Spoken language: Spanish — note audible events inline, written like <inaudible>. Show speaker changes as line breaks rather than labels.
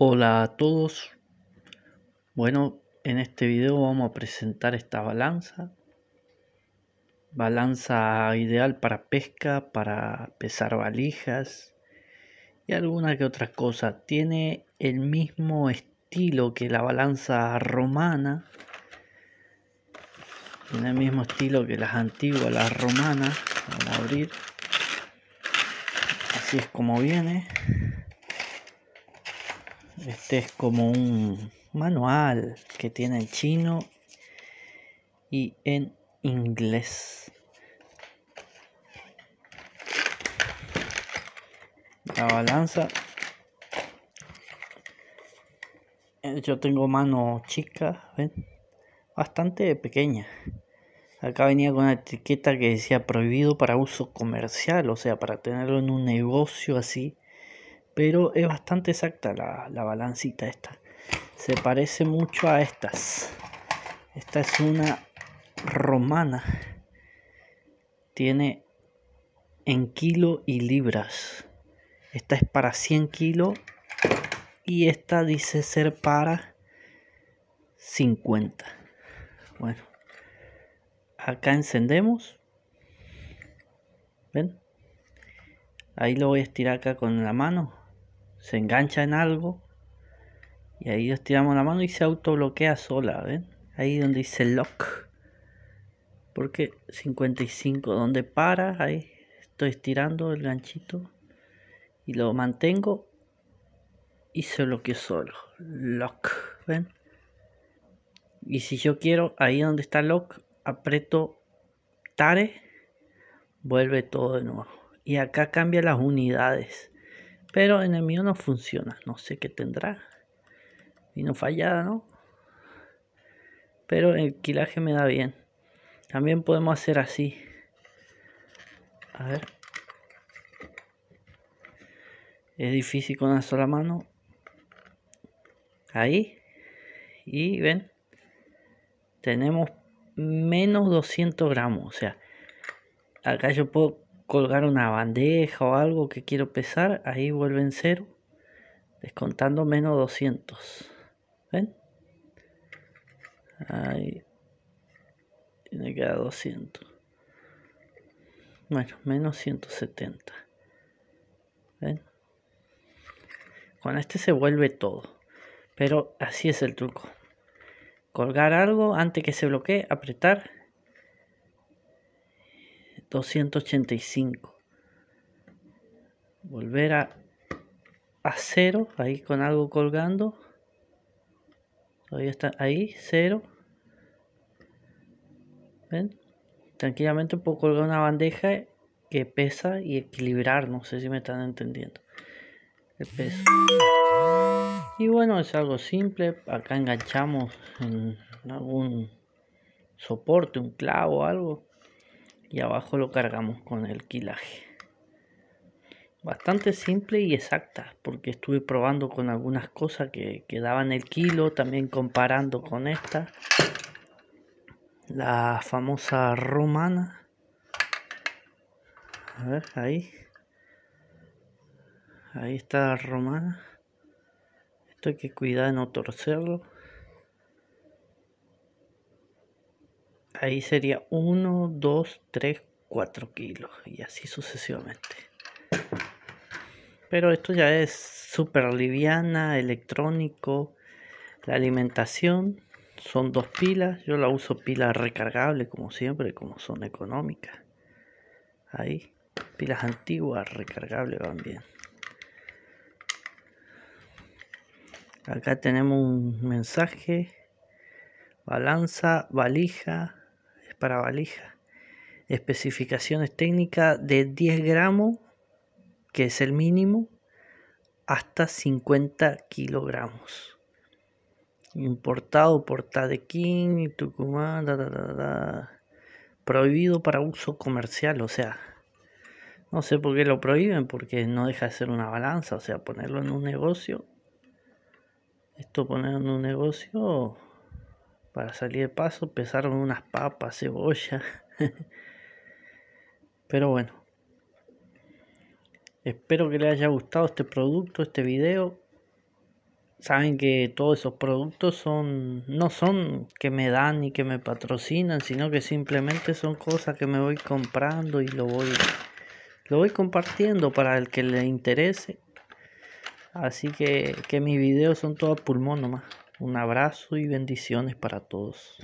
Hola a todos. Bueno, en este video vamos a presentar esta balanza. Balanza ideal para pesca, para pesar valijas y alguna que otra cosa. Tiene el mismo estilo que la balanza romana. Tiene el mismo estilo que las antiguas, las romanas. Vamos a abrir. Así es como viene. Este es como un manual que tiene en chino y en inglés. La balanza. Eh, yo tengo mano chica, ¿ven? Bastante pequeña. Acá venía con una etiqueta que decía prohibido para uso comercial, o sea, para tenerlo en un negocio así pero es bastante exacta la, balancita esta. Se parece mucho a estas. Esta es una romana. Tiene en kilo y libras. Esta es para 100 kilo y esta dice ser para 50. Bueno, acá encendemos. ¿Ven? Ahí lo voy a estirar acá con la mano se engancha en algo y ahí estiramos la mano y se autobloquea sola, ¿ven? Ahí donde dice lock. Porque 55, donde para, ahí estoy estirando el ganchito y lo mantengo y se bloqueó solo. Lock, ¿ven? Y si yo quiero, ahí donde está lock, aprieto tare, vuelve todo de nuevo. Y acá cambia las unidades. Pero en el mío no funciona. No sé qué tendrá. y no fallada, ¿no? Pero el quilaje me da bien. También podemos hacer así. A ver. Es difícil con una sola mano. Ahí. Y ven. Tenemos menos 200 gramos. O sea, acá yo puedo colgar una bandeja o algo que quiero pesar, ahí vuelven cero, descontando menos 200. ¿Ven? Ahí tiene que dar 200. Bueno, menos 170. ¿Ven? Con este se vuelve todo. Pero así es el truco. Colgar algo antes que se bloquee, apretar 285. Volver a, a ahí con algo colgando. Todavía está ahí, cero ¿Ven? Tranquilamente puedo colgar una bandeja que pesa y equilibrar, no sé si me están entendiendo. El peso. Y bueno, es algo simple. Acá enganchamos en algún soporte, un clavo, algo y abajo lo cargamos con el quilaje bastante simple y exacta porque estuve probando con algunas cosas que, que daban el kilo también comparando con esta la famosa romana a ver ahí ahí está la romana esto hay que cuidar de no torcerlo ahí sería 1, 2, 3, 4 kilos y así sucesivamente. Pero esto ya es súper liviana, electrónico. La alimentación son dos pilas. Yo la uso pila recargable como siempre, como son económicas. Ahí, pilas antiguas, recargables van bien. Acá tenemos un mensaje. Balanza, valija, para valija. Especificaciones técnicas de 10 gramos, que es el mínimo, hasta 50 kilogramos. Importado por Tadequín, Tucumán, prohibido para uso comercial, o sea, no sé por qué lo prohíben, porque no deja de ser una balanza, o sea, ponerlo en un negocio, esto ponerlo en un negocio para salir de paso pesaron unas papas, cebolla. <laughs> Pero bueno. Espero que les haya gustado este producto, este video. Saben que todos esos productos son no son que me dan ni que me patrocinan, sino que simplemente son cosas que me voy comprando y lo voy lo voy compartiendo para el que le interese. Así que que mis videos son todo pulmón nomás. Un abrazo y bendiciones para todos.